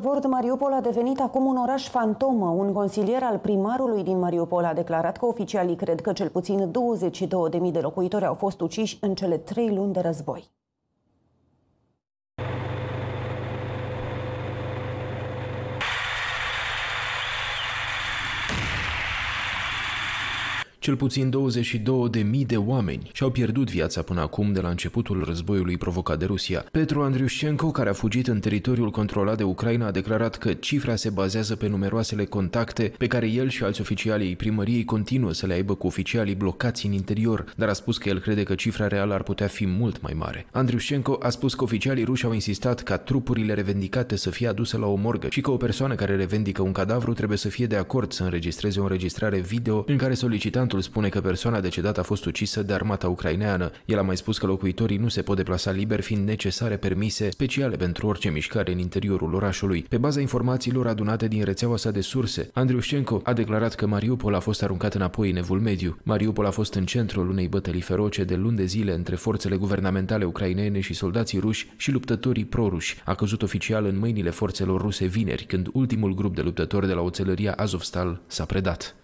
Port Mariupol a devenit acum un oraș fantomă. Un consilier al primarului din Mariupol a declarat că oficialii cred că cel puțin 22.000 de locuitori au fost uciși în cele trei luni de război. Cel puțin 22.000 de oameni și-au pierdut viața până acum de la începutul războiului provocat de Rusia. Petru Andriușenko, care a fugit în teritoriul controlat de Ucraina, a declarat că cifra se bazează pe numeroasele contacte pe care el și alți oficiali ai primăriei continuă să le aibă cu oficialii blocați în interior, dar a spus că el crede că cifra reală ar putea fi mult mai mare. Andriușenko a spus că oficialii ruși au insistat ca trupurile revendicate să fie aduse la o morgă și că o persoană care revendică un cadavru trebuie să fie de acord să înregistreze o înregistrare video în care solicitantul Documentul spune că persoana decedată a fost ucisă de armata ucraineană. El a mai spus că locuitorii nu se pot deplasa liber fiind necesare permise speciale pentru orice mișcare în interiorul orașului. Pe baza informațiilor adunate din rețeaua sa de surse, Andriușenko a declarat că Mariupol a fost aruncat înapoi în evul mediu. Mariupol a fost în centrul unei bătălii feroce de luni de zile între forțele guvernamentale ucrainene și soldații ruși și luptătorii proruși. A căzut oficial în mâinile forțelor ruse vineri, când ultimul grup de luptători de la oțelăria Azovstal s-a predat.